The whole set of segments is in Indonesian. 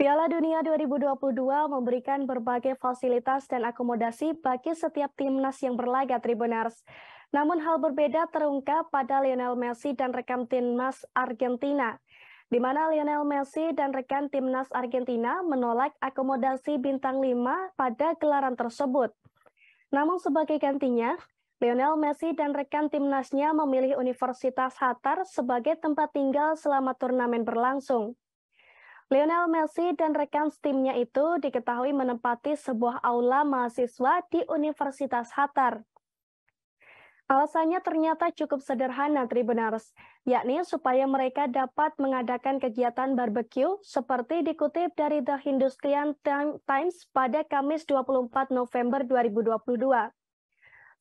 Piala Dunia 2022 memberikan berbagai fasilitas dan akomodasi bagi setiap timnas yang berlaga Tribuners. Namun hal berbeda terungkap pada Lionel Messi dan rekan timnas Argentina, di mana Lionel Messi dan rekan timnas Argentina menolak akomodasi bintang 5 pada gelaran tersebut. Namun sebagai gantinya, Lionel Messi dan rekan timnasnya memilih Universitas Hatar sebagai tempat tinggal selama turnamen berlangsung. Lionel Messi dan rekan timnya itu diketahui menempati sebuah aula mahasiswa di Universitas Hatar. Alasannya ternyata cukup sederhana, Tribuners, yakni supaya mereka dapat mengadakan kegiatan barbeque seperti dikutip dari The Hindustan Times pada Kamis 24 November 2022.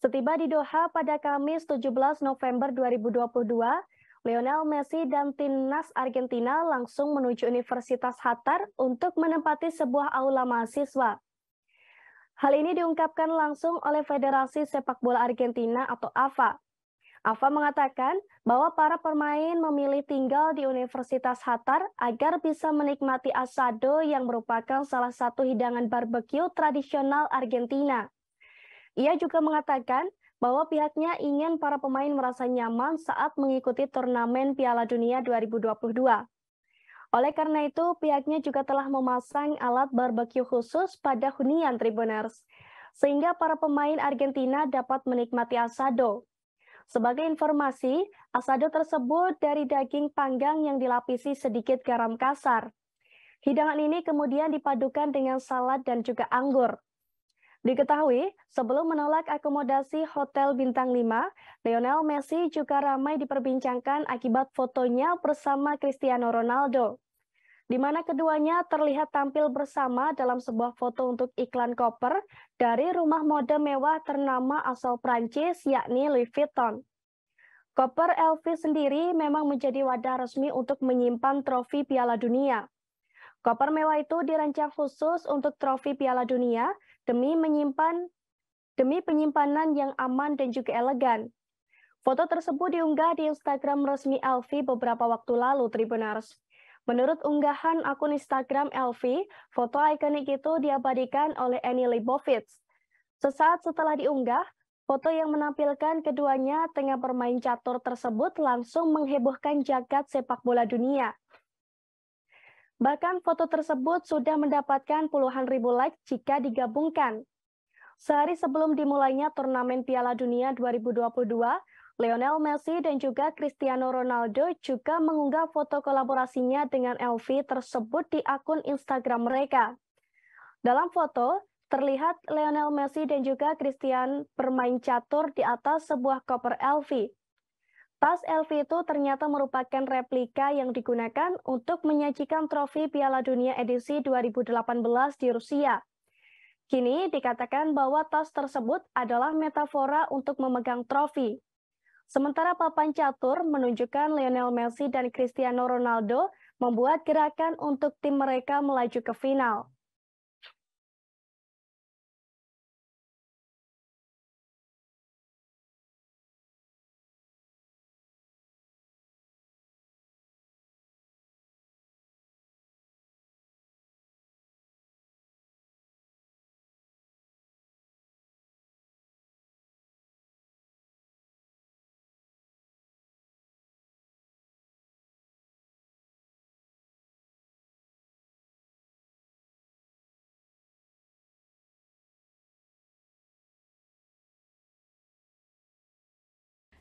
Setiba di Doha pada Kamis 17 November 2022, Lionel Messi dan timnas Argentina langsung menuju Universitas Hatar untuk menempati sebuah aula mahasiswa. Hal ini diungkapkan langsung oleh Federasi Sepak Bola Argentina atau AFA. AFA mengatakan bahwa para pemain memilih tinggal di Universitas Hatar agar bisa menikmati asado yang merupakan salah satu hidangan barbeque tradisional Argentina. Ia juga mengatakan bahwa pihaknya ingin para pemain merasa nyaman saat mengikuti turnamen Piala Dunia 2022. Oleh karena itu, pihaknya juga telah memasang alat barbeque khusus pada hunian Tribuners, sehingga para pemain Argentina dapat menikmati asado. Sebagai informasi, asado tersebut dari daging panggang yang dilapisi sedikit garam kasar. Hidangan ini kemudian dipadukan dengan salad dan juga anggur. Diketahui, sebelum menolak akomodasi Hotel Bintang 5, Lionel Messi juga ramai diperbincangkan akibat fotonya bersama Cristiano Ronaldo. Di mana keduanya terlihat tampil bersama dalam sebuah foto untuk iklan koper dari rumah mode mewah ternama asal Prancis yakni Louis Vuitton. Koper Elvis sendiri memang menjadi wadah resmi untuk menyimpan trofi Piala Dunia. Koper mewah itu dirancang khusus untuk trofi Piala Dunia demi menyimpan demi penyimpanan yang aman dan juga elegan. Foto tersebut diunggah di Instagram resmi Elvi beberapa waktu lalu, Tribunars. Menurut unggahan akun Instagram Elvi, foto ikonik itu diabadikan oleh Annie Leibovitz. Sesaat setelah diunggah, foto yang menampilkan keduanya tengah bermain catur tersebut langsung menghebohkan jagat sepak bola dunia. Bahkan foto tersebut sudah mendapatkan puluhan ribu like jika digabungkan. Sehari sebelum dimulainya turnamen Piala Dunia 2022, Lionel Messi dan juga Cristiano Ronaldo juga mengunggah foto kolaborasinya dengan LV tersebut di akun Instagram mereka. Dalam foto, terlihat Lionel Messi dan juga Christian bermain catur di atas sebuah koper LV. Tas LV itu ternyata merupakan replika yang digunakan untuk menyajikan trofi Piala Dunia edisi 2018 di Rusia. Kini dikatakan bahwa tas tersebut adalah metafora untuk memegang trofi. Sementara papan catur menunjukkan Lionel Messi dan Cristiano Ronaldo membuat gerakan untuk tim mereka melaju ke final.